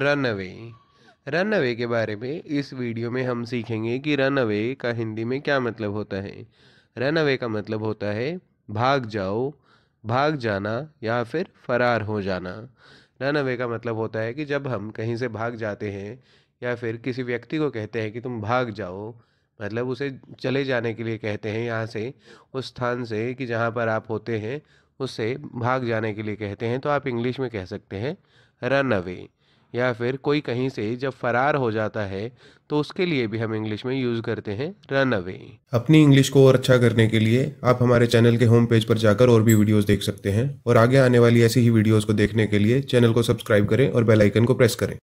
run away run away के बारे में इस वीडियो में हम सीखेंगे कि रन अवे का हिंदी में क्या मतलब होता है रन अवे का मतलब होता है भाग जाओ भाग जाना या फिर फरार हो जाना रन अवे का मतलब होता है कि जब हम कहीं से भाग जाते हैं या फिर किसी व्यक्ति को कहते हैं कि तुम भाग जाओ मतलब उसे चले जाने के लिए कहते हैं यहाँ से उस स्थान से कि जहाँ पर आप होते हैं उससे भाग जाने के लिए कहते हैं तो आप इंग्लिश में कह सकते हैं रन अवे या फिर कोई कहीं से जब फरार हो जाता है तो उसके लिए भी हम इंग्लिश में यूज़ करते हैं रन अवे अपनी इंग्लिश को और अच्छा करने के लिए आप हमारे चैनल के होम पेज पर जाकर और भी वीडियोस देख सकते हैं और आगे आने वाली ऐसी ही वीडियोस को देखने के लिए चैनल को सब्सक्राइब करें और बेल आइकन को प्रेस करें